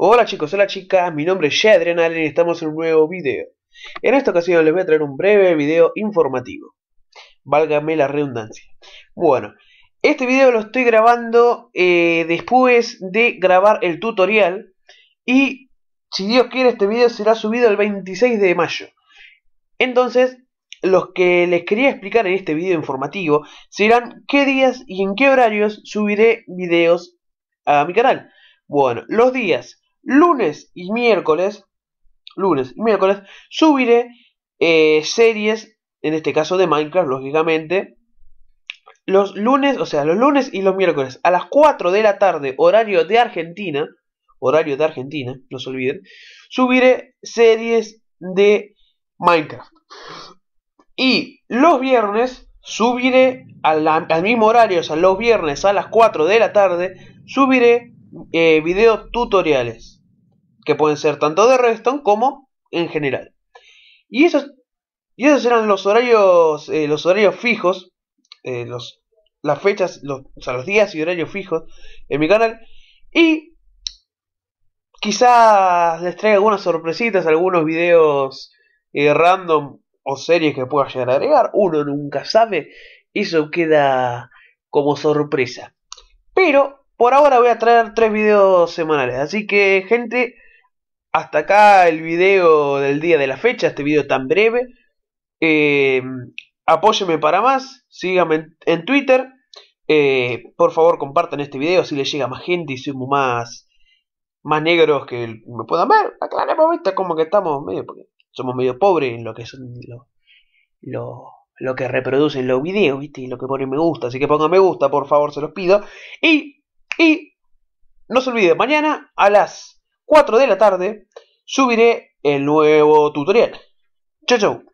Hola chicos, hola chicas, mi nombre es Ya Allen y estamos en un nuevo video. En esta ocasión les voy a traer un breve video informativo. Válgame la redundancia. Bueno, este video lo estoy grabando eh, después de grabar el tutorial y si Dios quiere este video será subido el 26 de mayo. Entonces, los que les quería explicar en este video informativo serán qué días y en qué horarios subiré videos a mi canal. Bueno, los días lunes y miércoles, lunes y miércoles, subiré eh, series, en este caso de Minecraft, lógicamente. Los lunes, o sea, los lunes y los miércoles a las 4 de la tarde, horario de Argentina, horario de Argentina, no se olviden, subiré series de Minecraft. Y los viernes subiré al, mismo horario, o sea, los viernes a las 4 de la tarde, subiré eh, videos tutoriales que pueden ser tanto de Redstone como en general. Y esos, y esos eran los horarios, eh, los horarios fijos, eh, los, las fechas, los, los días y horarios fijos en mi canal. Y quizás les traiga algunas sorpresitas, algunos videos eh, random o series que pueda llegar a agregar. Uno nunca sabe. Eso queda como sorpresa. Pero por ahora voy a traer tres videos semanales. Así que, gente, hasta acá el video del día de la fecha, este video tan breve. Eh, apóyeme para más, síganme en, Twitter. Eh, por favor, compartan este video si les llega más gente y somos más, más negros que me puedan ver. Aclaremos, ¿viste? Como que estamos medio, porque somos medio pobres en lo que son Lo, que reproducen los videos, ¿viste? Y lo que ponen me gusta. Así que pongan me gusta, por favor, se los pido. Y, y no se olviden, mañana a las 4 de la tarde subiré el nuevo tutorial. Chao, chao.